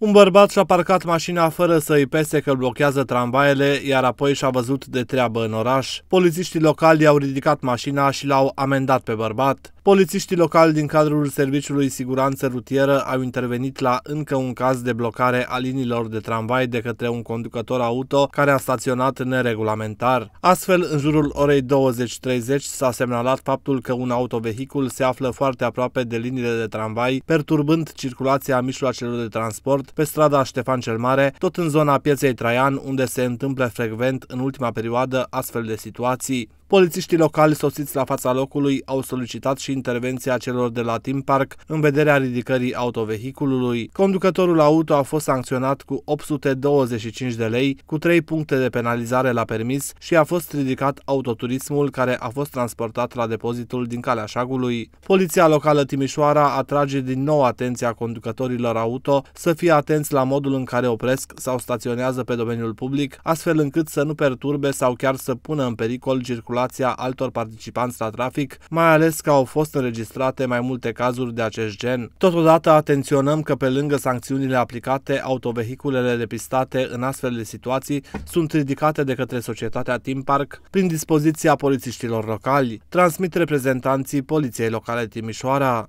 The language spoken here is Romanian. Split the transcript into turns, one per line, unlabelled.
Un bărbat și-a parcat mașina fără să îi pese că blochează tramvaiele, iar apoi și-a văzut de treabă în oraș. Polițiștii locali i-au ridicat mașina și l-au amendat pe bărbat. Polițiștii locali din cadrul Serviciului Siguranță Rutieră au intervenit la încă un caz de blocare a liniilor de tramvai de către un conducător auto care a staționat neregulamentar. Astfel, în jurul orei 20.30 s-a semnalat faptul că un autovehicul se află foarte aproape de liniile de tramvai, perturbând circulația mijloacelor de transport pe strada Ștefan cel Mare, tot în zona pieței Traian, unde se întâmplă frecvent în ultima perioadă astfel de situații. Polițiștii locali sosiți la fața locului au solicitat și intervenția celor de la Team Park în vederea ridicării autovehiculului. Conducătorul auto a fost sancționat cu 825 de lei, cu 3 puncte de penalizare la permis și a fost ridicat autoturismul care a fost transportat la depozitul din Calea Șagului. Poliția locală Timișoara atrage din nou atenția conducătorilor auto să fie atenți la modul în care opresc sau staționează pe domeniul public, astfel încât să nu perturbe sau chiar să pună în pericol circulația circulația altor participanți la trafic, mai ales că au fost înregistrate mai multe cazuri de acest gen. Totodată atenționăm că pe lângă sancțiunile aplicate, autovehiculele depistate în astfel de situații sunt ridicate de către societatea Team Park prin dispoziția polițiștilor locali, transmit reprezentanții Poliției Locale Timișoara.